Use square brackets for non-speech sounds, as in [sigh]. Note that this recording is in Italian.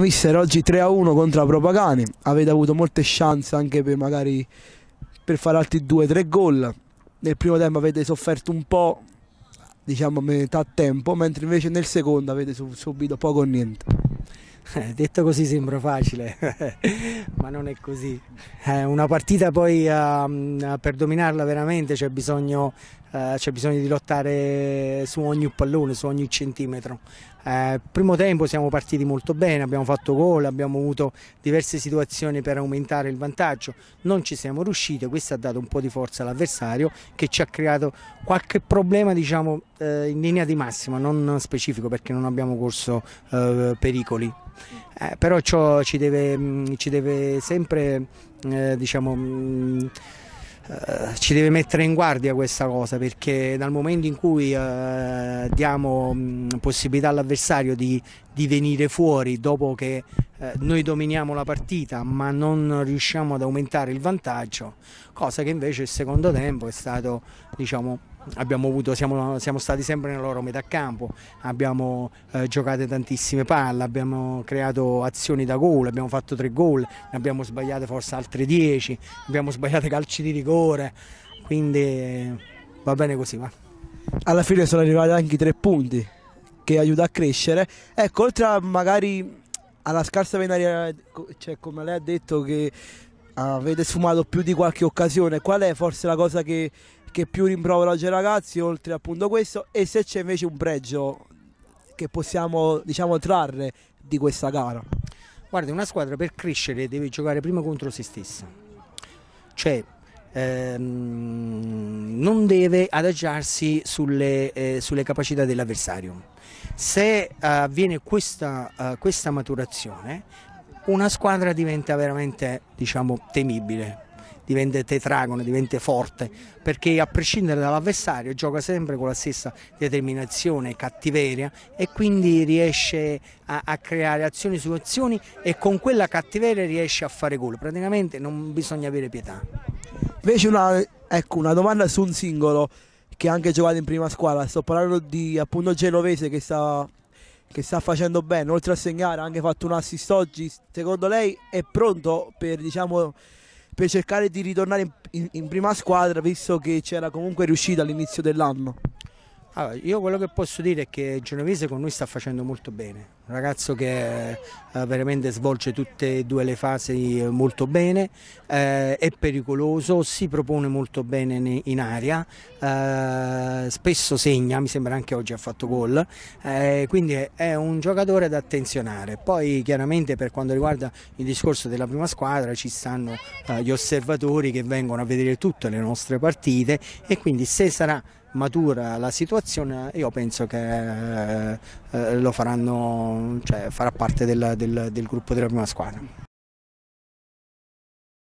Mister oggi 3 a 1 contro la Propagani, avete avuto molte chance anche per magari per fare altri 2-3 gol, nel primo tempo avete sofferto un po', diciamo a metà tempo, mentre invece nel secondo avete subito poco o niente. Eh, detto così sembra facile, [laughs] ma non è così. Eh, una partita poi um, per dominarla veramente c'è bisogno eh, c'è bisogno di lottare su ogni pallone, su ogni centimetro. Eh, primo tempo siamo partiti molto bene, abbiamo fatto gol, abbiamo avuto diverse situazioni per aumentare il vantaggio, non ci siamo riusciti, questo ha dato un po' di forza all'avversario che ci ha creato qualche problema diciamo, eh, in linea di massima, non specifico perché non abbiamo corso eh, pericoli. Eh, però ciò ci deve, mh, mm, ci deve sempre eh, diciamo, mh, mm, eh, ci deve mettere in guardia questa cosa perché dal momento in cui eh, diamo mh, mm, possibilità all'avversario di di venire fuori dopo che eh, noi dominiamo la partita ma non riusciamo ad aumentare il vantaggio, cosa che invece il secondo tempo è stato, diciamo, abbiamo avuto, siamo, siamo, stati sempre nella loro metà campo, abbiamo eh, giocato tantissime palle, abbiamo creato azioni da gol, abbiamo fatto tre gol, ne abbiamo sbagliate forse altre dieci, abbiamo sbagliato calci di rigore, quindi eh, va bene così va. Alla fine sono arrivati anche i tre punti che aiuta a crescere. Ecco, oltre a magari alla scarsa venaria, cioè come lei ha detto che avete sfumato più di qualche occasione, qual è forse la cosa che, che più rimprovera oggi ai ragazzi, oltre appunto questo, e se c'è invece un pregio che possiamo diciamo trarre di questa gara? Guarda, una squadra per crescere deve giocare prima contro se stessa, cioè ehm, non deve adagiarsi sulle, eh, sulle capacità dell'avversario se eh, avviene questa, eh, questa maturazione, una squadra diventa veramente diciamo, temibile, diventa tetragono, diventa forte, perché a prescindere dall'avversario gioca sempre con la stessa determinazione, cattiveria e quindi riesce a, a, creare azioni su azioni e con quella cattiveria riesce a fare gol, praticamente non bisogna avere pietà. Invece una, ecco, una domanda su un singolo, che ha anche giocato in prima squadra. Sto parlando di appunto Genovese che sta, che sta facendo bene, oltre a segnare ha anche fatto un assist oggi. Secondo lei è pronto per, diciamo, per cercare di ritornare in, in, in prima squadra visto che c'era comunque riuscito all'inizio dell'anno? Allora, io quello che posso dire è che Genovese con noi sta facendo molto bene, un ragazzo che eh, veramente svolge tutte e due le fasi eh, molto bene, eh, è pericoloso, si propone molto bene in aria, eh, spesso segna, mi sembra anche oggi ha fatto gol, eh, quindi è un giocatore da attenzionare. Poi chiaramente per quanto riguarda il discorso della prima squadra ci stanno eh, gli osservatori che vengono a vedere tutte le nostre partite e quindi se sarà matura la situazione io penso che eh, lo faranno, cioè, farà parte del, del, del gruppo della prima squadra.